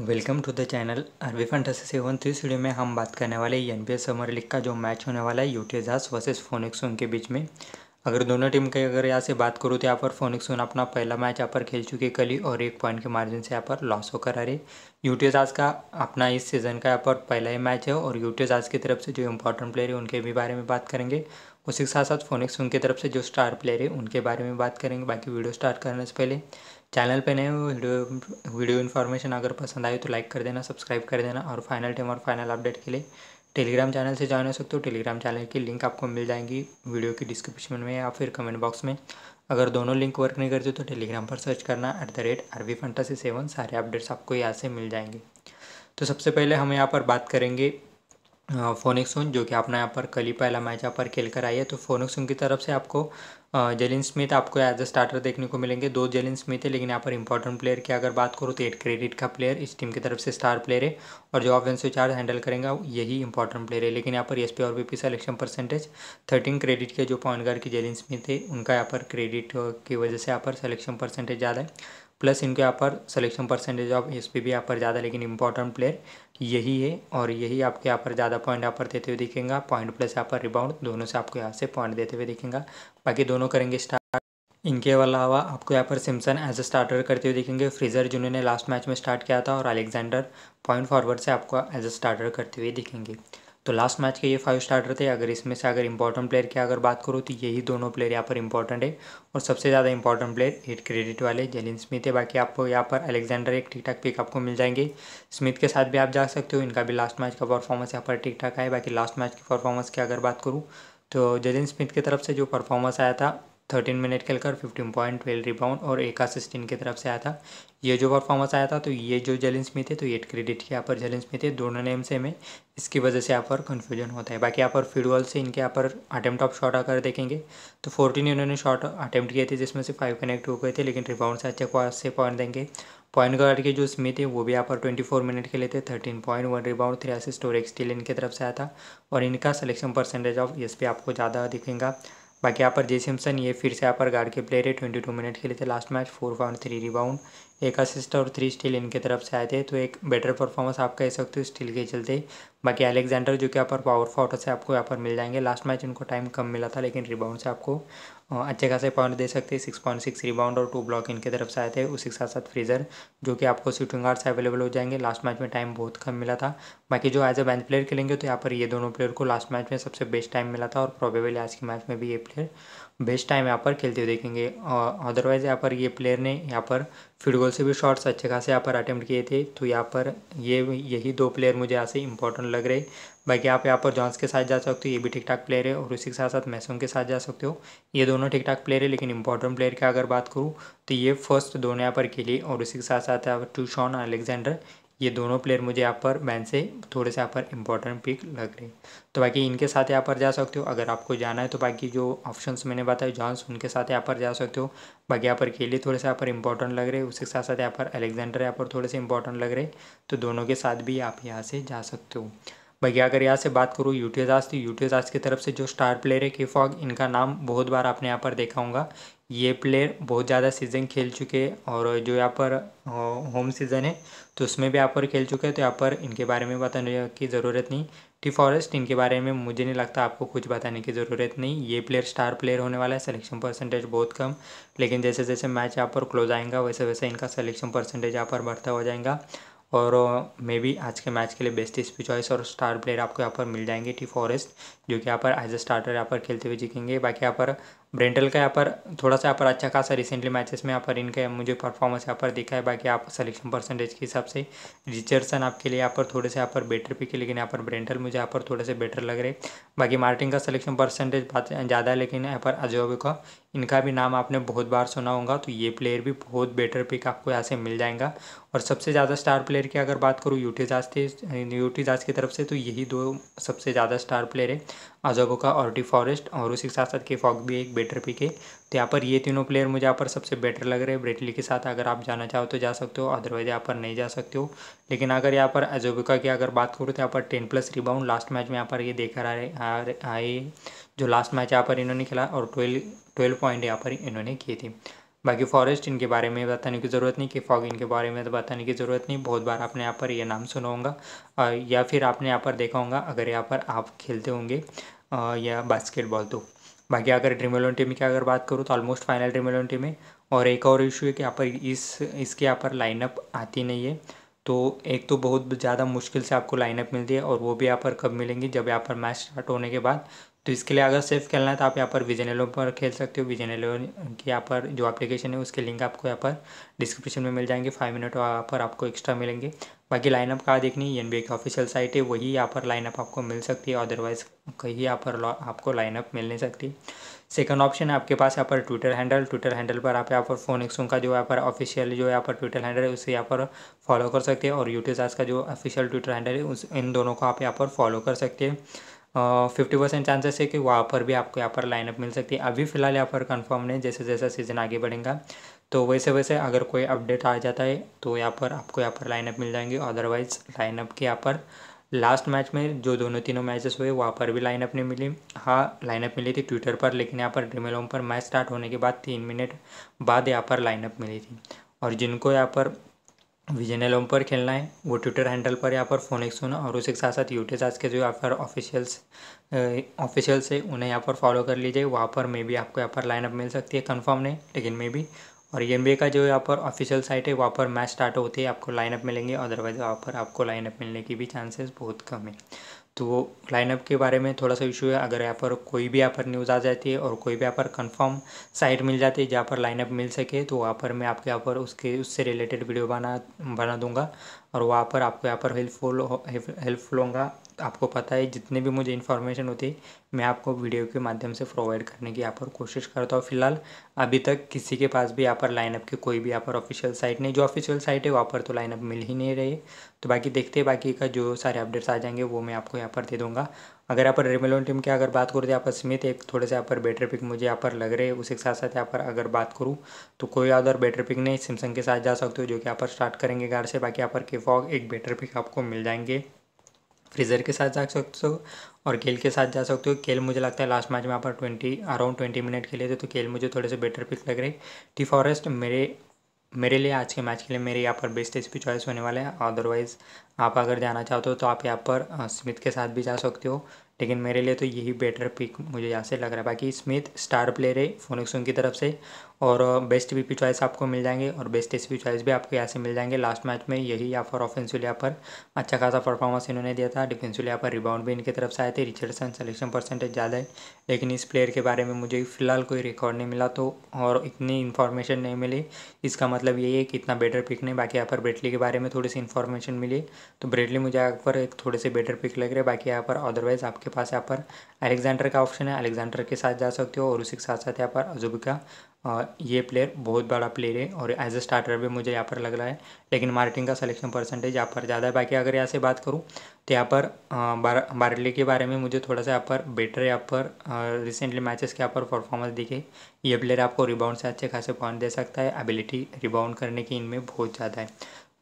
welcome to the channel RB fantasy seven three इस में हम बात करने वाले एन पी समर लीग का जो मैच होने वाला है यूटेजास वर्सेस फोनिक्स के बीच में अगर दोनों टीम के अगर यहाँ से बात करूँ तो यहाँ पर फोनिक्स अपना पहला मैच यहाँ पर खेल चुके कली और एक पॉइंट के मार्जिन से यहाँ पर लॉस होकर आ यूटी यूटेजास का अपना इस सीज़न का यहाँ पर पहला ही मैच है और यूटेजास की तरफ से जो इंपॉर्टेंट प्लेयर है उनके भी बारे में बात करेंगे उसी के साथ साथ फोनिक्स उनकी तरफ से जो स्टार प्लेयर है उनके बारे में बात करेंगे बाकी वीडियो स्टार्ट करने से पहले चैनल पे नए वीडियो वीडियो इन्फॉर्मेशन अगर पसंद आए तो लाइक कर देना सब्सक्राइब कर देना और फाइनल टाइम और फाइनल अपडेट के लिए टेलीग्राम चैनल से ज्वाइन हो सकते हो टेलीग्राम चैनल की लिंक आपको मिल जाएंगी वीडियो की डिस्क्रिप्शन में या फिर कमेंट बॉक्स में अगर दोनों लिंक वर्क नहीं करते तो टेलीग्राम पर सर्च करना at the rate R V fantasy seven सारे अपडेट्स आपको यहाँ से मिल जाएंगे तो सबसे पहले हम यहाँ पर बात करेंगे फोनिक्सन हाँ, जो कि आपने यहाँ पर कल ही पहला मैच यहाँ पर खेल कर आई है तो फोनिक्सन की तरफ से आपको जेलिन स्मिथ आपको एज अ स्टार्टर देखने को मिलेंगे दो जेलिन स्मिथ है लेकिन यहाँ पर इंपॉर्टेंट प्लेयर की अगर बात करूँ तो एट क्रेडिट का प्लेयर इस टीम की तरफ से स्टार प्लेयर है और जो ऑफेंसिव चार्ज हैंडल करेंगे यही इंपॉर्टेंट प्लेयर है लेकिन यहाँ पर एस और B selection percentage thirteen credit के जो पॉइंट गार्ड की जेलिन स्मिथ है उनका यहाँ पर क्रेडिट की वजह से यहाँ पर सलेक्शन परसेंटेज ज़्यादा है प्लस इनके यहाँ पर selection percentage of S P भी यहाँ पर ज़्यादा लेकिन इंपॉर्टेंट प्लेयर यही है और यही आपके यहाँ पर ज़्यादा पॉइंट यहाँ पर देते हुए दिखेंगे पॉइंट प्लस यहाँ पर रिबाउंड दोनों से आपको यहाँ से पॉइंट देते हुए दिखेंगे बाकी दोनों करेंगे स्टार्ट इनके अलावा आपको यहाँ पर सिमसन एज ए स्टार्टर करते हुए दिखेंगे फ्रीजर जिन्होंने लास्ट मैच में स्टार्ट किया था और अलेक्जेंडर पॉइंट फॉरवर्ड से आपको एज ए स्टार्टर करते हुए दिखेंगे तो लास्ट मैच के ये फाइव स्टार्टर थे अगर इसमें से अगर इंपॉर्टेंट प्लेयर की अगर बात करूँ तो यही दोनों प्लेयर यहाँ पर इंपॉर्टेंट है और सबसे ज़्यादा इंपॉर्टेंट प्लेयर एट क्रेडिट वाले जेलिन स्मिथ है बाकी आपको यहाँ पर अलेक्जेंडर एक ठीक ठाक पिक आपको मिल जाएंगे स्मिथ के साथ भी आप जा सकते हो इनका भी लास्ट मैच का परफॉर्मेंस यहाँ पर ठीक ठाक है बाकी लास्ट मैच की परफॉर्मेंस की अगर बात करूँ तो जेलिन स्मिथ की तरफ से जो परफॉर्मेंस आया था थर्टीन मिनट खेलकर फिफ्टीन पॉइंट ट्वेल्व रिबाउंड और एक असिस्टेंट की तरफ से आया था ये जो परफॉर्मेंस आया था तो ये जो जेलिंस में थे तो एट क्रेडिट के यहाँ पर जेलिंस में थे दोनों नेम सेम है इसकी वजह से यहाँ पर कन्फ्यूजन होता है बाकी यहाँ पर फीडबॉल से इनके यहाँ पर अटैम्प्ट ऑफ शॉट आकर देखेंगे तो फोर्टीन इन्होंने शॉट अटैम्प्ट किए थे जिसमें से फाइव कनेक्ट हो गए थे लेकिन रिबाउंड से अच्छे से पॉइंट देंगे पॉइंट गार्ड के जो स्मिथ है वो भी यहाँ पर ट्वेंटी फोर मिनट खेले थे thirteen point one rebound three assist और एक स्टील इनके तरफ से आया था और इनका selection percentage of S P आपको ज़्यादा दिखेगा बाकी यहाँ पर जे सैमसन ये फिर से यहाँ पर गार्ड के प्लेयर है ट्वेंटी टू मिनट खेले थे लास्ट मैच फोर फाउंड थ्री रिबाउंड एक असिस्ट और थ्री स्टील इनके तरफ से आए थे तो एक बेटर परफॉर्मेंस आप कह सकते हो स्टील के चलते बाकी अलेक्जेंडर जो कि यहाँ पर पावर फॉर्ट से आपको यहाँ पर मिल जाएंगे लास्ट मैच उनको टाइम कम मिला था लेकिन रिबाउंड से आपको अच्छे खासे पॉइंट दे सकते हैं सिक्स पॉइंट सिक्स रिबाउंड और टू ब्लॉक इनके तरफ से आए थे उसके साथ साथ फ्रीजर जो कि आपको शूटिंग गार्ड्स से अवेलेबल हो जाएंगे लास्ट मैच में टाइम बहुत कम मिला था बाकी जो एज अ बेंच प्लेयर खेलेंगे तो यहाँ पर ये दोनों प्लेयर को लास्ट मैच में सबसे बेस्ट टाइम मिला था और प्रॉबेबली आज के मैच में भी ये प्लेयर बेस्ट टाइम यहाँ पर खेलते हुए देखेंगे और अदरवाइज़ यहाँ पर ये प्लेयर ने यहाँ पर फील्ड गोल से भी शॉट्स अच्छे खासे यहाँ पर अटैम्प्ट किए थे तो यहाँ पर ये यही दो प्लेयर मुझे यहाँ से इंपॉर्टेंट लग रहे बाकी आप यहाँ पर जॉन्स के साथ जा सकते हो ये भी ठीक ठाक प्लेयर है और उसी के साथ साथ मैसूम के साथ जा सकते हो ये दोनों ठीक ठाक प्लेयर है लेकिन इंपॉर्टेंट प्लेयर की अगर बात करूँ तो ये फर्स्ट दोनों यहाँ पर खेली और उसी के साथ साथ यहाँ पर टू शॉन अलेक्जेंडर ये दोनों प्लेयर मुझे यहाँ पर बैन से थोड़े से यहाँ पर इंपॉर्टेंट पिक लग रहे हैं तो बाकी इनके साथ यहाँ पर जा सकते हो अगर आपको जाना है तो बाकी जो ऑप्शंस मैंने बताया जॉन्स उनके साथ यहाँ पर जा सकते हो बाकी यहाँ पर केले थोड़े से यहाँ पर इंपॉर्टेंट लग रहे हैं उसके साथ साथ यहाँ पर अलेक्जेंडर यहाँ पर थोड़े से इंपॉर्टेंट लग रहे तो दोनों के साथ भी आप यहाँ से जा सकते हो भैया अगर यहाँ से बात करूँ यूटीएस तो यूटीएस की तरफ से जो स्टार प्लेयर है के फॉग इनका नाम बहुत बार आपने यहाँ पर देखा होगा ये प्लेयर बहुत ज़्यादा सीज़न खेल चुके हैं और जो यहाँ पर होम सीज़न है तो उसमें भी यहाँ पर खेल चुके हैं तो यहाँ पर इनके बारे में बताने की ज़रूरत नहीं टी फॉरेस्ट इनके बारे में मुझे नहीं लगता आपको कुछ बताने की ज़रूरत नहीं ये प्लेयर स्टार प्लेयर होने वाला है सिलेक्शन परसेंटेज बहुत कम लेकिन जैसे जैसे मैच यहाँ पर क्लोज आएगा वैसे वैसे इनका सलेक्शन परसेंटेज यहाँ पर बढ़ता हो जाएगा और मे बी आज के मैच के लिए बेस्ट स्पी चॉइस और स्टार प्लेयर आपको यहाँ पर मिल जाएंगे टी फॉरेस्ट जो कि यहाँ पर एज अ स्टार्टर यहाँ पर खेलते हुए जीतेंगे बाकी यहाँ पर ब्रेंटल का यहाँ पर थोड़ा सा यहाँ पर अच्छा खासा रिसेंटली मैचेस में यहाँ पर इनका मुझे परफॉर्मेंस यहाँ पर दिखा है बाकी आप सिलेक्शन परसेंटेज के हिसाब से रिचर्डसन आपके लिए यहाँ पर थोड़े से यहाँ पर बेटर पिक है लेकिन यहाँ पर ब्रेंटल मुझे यहाँ पर थोड़े से बेटर लग रहे बाकी मार्टिन का सिलेक्शन परसेंटेज ज़्यादा है लेकिन यहाँ पर अजोबे का इनका भी नाम आपने बहुत बार सुना होगा तो ये प्लेयर भी बहुत बेटर पिक आपको यहाँ से मिल जाएगा और सबसे ज़्यादा स्टार प्लेयर की अगर बात करूँ यूटी जाज थे यूटी जाज की तरफ से तो यही दो सबसे ज़्यादा स्टार प्लेयर है अजोबो का और डी फॉरेस्ट और उसी के साथ साथ के फॉक भी एक बेटर पिक है तो यहाँ पर ये तीनों प्लेयर मुझे यहाँ पर सबसे बेटर लग रहे हैं ब्रेटली के साथ अगर आप जाना चाहो तो जा सकते हो अदरवाइज यहाँ पर नहीं जा सकते हो लेकिन अगर यहाँ पर अजोबिका की अगर बात करूँ तो यहाँ पर ten plus rebound last match में यहाँ पर ये आ रहा है जो लास्ट मैच यहाँ पर इन्होंने खेला और ट्वेल्व ट्वेल्व पॉइंट यहाँ पर इन्होंने किए थे बाकी फॉरेस्ट इनके बारे में बताने की ज़रूरत नहीं कि फॉग इनके बारे में तो बताने की ज़रूरत नहीं बहुत बार आपने यहाँ पर ये नाम सुना होगा या फिर आपने यहाँ पर देखा होगा अगर यहाँ पर आप खेलते होंगे या बास्केटबॉल तो बाकी अगर ड्रीम इलेवन टीम की अगर बात करूँ तो almost final dream eleven team है और एक और इशू है कि यहाँ पर इस इसके यहाँ पर लाइनअप आती नहीं है तो एक तो बहुत ज़्यादा मुश्किल से आपको लाइनअप मिलती है और वो भी यहाँ पर कब मिलेंगी जब यहाँ पर मैच स्टार्ट होने के बाद तो इसके लिए अगर सेफ खेलना है तो आप यहाँ पर विजनेलो पर खेल सकते हो विजनेलो की यहाँ पर जो एप्लीकेशन है उसके लिंक आपको यहाँ पर डिस्क्रिप्शन में मिल जाएंगे फाइव मिनट वहाँ पर आपको एक्स्ट्रा मिलेंगे बाकी लाइनअप कहाँ देखनी एन बी की ऑफिशियल साइट है वही यहाँ पर लाइनअप आपको मिल सकती है अदरवाइज कहीं यहाँ पर आपको लाइनअप मिल नहीं सकती सेकंड ऑप्शन है आपके पास यहाँ पर ट्विटर हैंडल ट्विटर हैंडल पर आप यहाँ पर फोन एक्सों का जो यहाँ पर ऑफिशियल जो यहाँ पर ट्विटर हैंडल है उसे यहाँ पर फॉलो कर सकते हैं और यूट्यूब का जो ऑफिशियल ट्विटर हैंडल है उस इन दोनों को आप यहाँ पर फॉलो कर सकते हैं फिफ्टी परसेंट चांसेस है कि वहाँ पर भी आपको यहाँ पर लाइनअप मिल सकती है अभी फ़िलहाल यहाँ पर कंफर्म नहीं जैसे जैसा सीज़न आगे बढ़ेगा तो वैसे वैसे अगर कोई अपडेट आ जाता है तो यहाँ पर आपको यहाँ पर लाइनअप मिल जाएंगे अदरवाइज़ लाइनअप के यहाँ पर लास्ट मैच में जो दोनों तीनों मैचेस हुए वहाँ पर भी लाइनअप नहीं मिली हाँ लाइनअप मिली थी ट्विटर पर लेकिन यहाँ पर ड्रीम एलेवन पर मैच स्टार्ट होने के बाद तीन मिनट बाद यहाँ पर लाइनअप मिली थी और जिनको यहाँ पर विजय एलोम पर खेलना है वो ट्विटर हैंडल पर यहाँ पर फोनिक्स होना और उसके साथ साथ यूटेजाज के जो यहाँ पर ऑफिशियल्स ऑफिशियल्स है उन्हें यहाँ पर फॉलो कर लीजिए वहाँ पर मे बी आपको यहाँ पर लाइनअप मिल सकती है कंफर्म नहीं लेकिन मे बी और एन e का जो यहाँ पर ऑफिशियल साइट है वहाँ पर मैच स्टार्ट होती है आपको लाइनअप मिलेंगे अदरवाइज वहाँ पर आपको लाइनअप मिलने की भी चांसेस बहुत कम है तो वो लाइनअप के बारे में थोड़ा सा इशू है अगर यहाँ पर कोई भी यहाँ पर न्यूज़ आ जाती है और कोई भी यहाँ पर कंफर्म साइट मिल जाती है जहाँ पर लाइनअप मिल सके तो वहाँ पर मैं आपके यहाँ पर उसके उससे रिलेटेड वीडियो बना बना दूँगा और वहाँ पर आपको यहाँ पर हेल्पफुल हेल्पफुल होगा आपको पता है जितने भी मुझे इन्फॉर्मेशन होती है मैं आपको वीडियो के माध्यम से प्रोवाइड करने की यहाँ पर कोशिश करता हूँ फिलहाल अभी तक किसी के पास भी यहाँ पर लाइनअप की कोई भी यहाँ पर ऑफिशियल साइट नहीं जो ऑफिशियल साइट है वहाँ पर तो लाइनअप मिल ही नहीं रही तो बाकी देखते हैं बाकी का जो सारे अपडेट्स आ जाएंगे वो मैं आपको यहाँ पर दे दूँगा अगर यहाँ पर रेमेलोन टीम की अगर बात करूँ तो यहाँ पर स्मिथ एक थोड़े से यहाँ पर बेटर पिक मुझे यहाँ पर लग रहे हैं उसके साथ साथ यहाँ पर अगर बात करूँ तो कोई अदर बेटर पिक नहीं सैमसंग के साथ जा सकते हो जो कि यहाँ पर स्टार्ट करेंगे घर से बाकी यहाँ पर के फॉग एक बेटर पिक आपको मिल जाएंगे फ्रीज़र के साथ जा सकते हो और केल के साथ जा सकते हो केल मुझे लगता है लास्ट मैच में आप ट्वेंटी अराउंड ट्वेंटी मिनट खेले थे तो केल मुझे थोड़े से बेटर पिक लग रहे टी फॉरेस्ट मेरे मेरे लिए आज के मैच के लिए मेरे यहाँ पर बेस्ट एच चॉइस होने वाला है अदरवाइज़ आप अगर जाना चाहते हो तो, तो आप यहाँ पर स्मिथ के साथ भी जा सकते हो लेकिन मेरे लिए तो यही बेटर पिक मुझे यहाँ से लग रहा है बाकी स्मिथ स्टार प्लेयर है फोनिक्सन की तरफ से और बेस्ट बी पी चॉइस आपको मिल जाएंगे और बेस्ट पी चॉइस भी आपको यहाँ से मिल जाएंगे लास्ट मैच में यही यहाँ पर ऑफेंसिवली पर अच्छा खासा परफॉर्मेंस इन्होंने दिया था डिफेंसिवली पर रिबाउंड भी इनकी तरफ से आए थे रिचर्डसन सेलेक्शन परसेंटेज ज़्यादा है लेकिन इस प्लेयर के बारे में मुझे फिलहाल कोई रिकॉर्ड नहीं मिला तो और इतनी इन्फॉर्मेशन नहीं मिली इसका मतलब यही है कि इतना बेटर पिक नहीं बाकी यहाँ पर ब्रेटली के बारे में थोड़ी सी इन्फॉर्मेशन मिली तो ब्रेटली मुझे यहाँ पर एक थोड़े से बेटर पिक लग रहे बाकी यहाँ पर अदरवाइज़ आपके पास यहाँ पर अलेक्जेंडर का ऑप्शन है अलेक्जेंडर के साथ जा सकते हो और उसी के साथ साथ यहाँ पर अजुबिका ये प्लेयर बहुत बड़ा प्लेयर है और एज ए स्टार्टर भी मुझे यहाँ पर लग रहा है लेकिन मार्टिन का सलेक्शन परसेंटेज यहाँ पर ज़्यादा है बाकी अगर यहाँ से बात करूँ तो यहाँ पर बार, के बारे में मुझे थोड़ा सा यहाँ पर बेटर यहाँ पर रिसेंटली मैचेस के यहाँ पर परफॉर्मेंस दिखे ये प्लेयर आपको रिबाउंड से अच्छे खासे पॉइंट दे सकता है एबिलिटी रिबाउंड करने की इनमें बहुत ज़्यादा है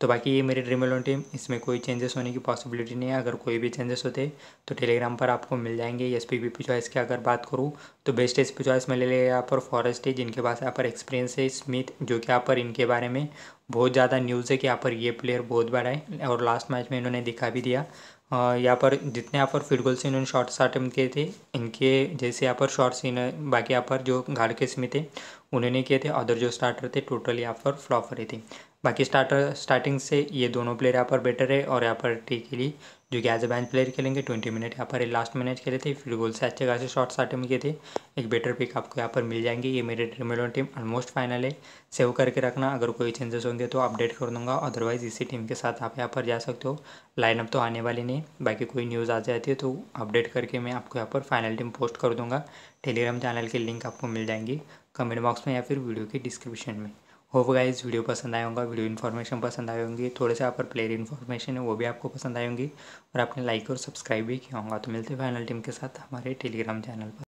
तो बाकी ये मेरी ड्रीम एलेवन टीम इसमें कोई चेंजेस होने की पॉसिबिलिटी नहीं है अगर कोई भी चेंजेस होते तो टेलीग्राम पर आपको मिल जाएंगे एस पी पी चॉइस की अगर बात करूँ तो बेस्ट एस पी चॉइस में ले लिया यहाँ पर फॉरेस्ट है जिनके पास यहाँ पर एक्सपीरियंस है स्मिथ जो कि यहाँ पर इनके बारे में बहुत ज़्यादा न्यूज़ है कि यहाँ पर ये प्लेयर बहुत बड़ा है और लास्ट मैच में इन्होंने दिखा भी दिया यहाँ पर जितने यहाँ पर फील्ड गोल्स इन्होंने शॉर्ट्स अटैम्प्ट किए थे इनके जैसे यहाँ पर शॉर्ट्स इन बाकी यहाँ पर जो घाड़ के स्मिथ थे उन्होंने किए थे अदर जो स्टार्टर थे टोटल यहाँ पर फ्लॉप रहे थे बाकी स्टार्टर स्टार्टिंग से ये दोनों प्लेयर यहाँ पर बेटर है और यहाँ पर लिए जो कि एज ए बैंक प्लेयर खेलेंगे ट्वेंटी मिनट यहाँ पर लास्ट मिनट खेले थे फिर गोल से अच्छे खासे शॉट्स आटे में किए थे एक बेटर पिक आपको यहाँ पर मिल जाएंगे ये मेरे ड्रीमेलोन टीम ऑलमोस्ट फाइनल है सेव करके रखना अगर कोई चेंजेस होंगे तो अपडेट कर दूंगा अदरवाइज़ इसी टीम के साथ आप यहाँ पर जा सकते हो लाइनअप तो आने वाली नहीं बाकी कोई न्यूज़ आ जाती है तो अपडेट करके मैं आपको यहाँ पर फाइनल टीम पोस्ट कर दूँगा टेलीग्राम चैनल के लिंक आपको मिल जाएंगी कमेंट बॉक्स में या फिर वीडियो के डिस्क्रिप्शन में होप गाइज वीडियो पसंद आया होगा वीडियो इन्फॉर्मेशन पसंद आई होंगी थोड़े से यहाँ पर प्लेयर इन्फॉर्मेशन है वो भी आपको पसंद आई होंगी और आपने लाइक और सब्सक्राइब भी किया होगा तो मिलते हैं फाइनल टीम के साथ हमारे टेलीग्राम चैनल पर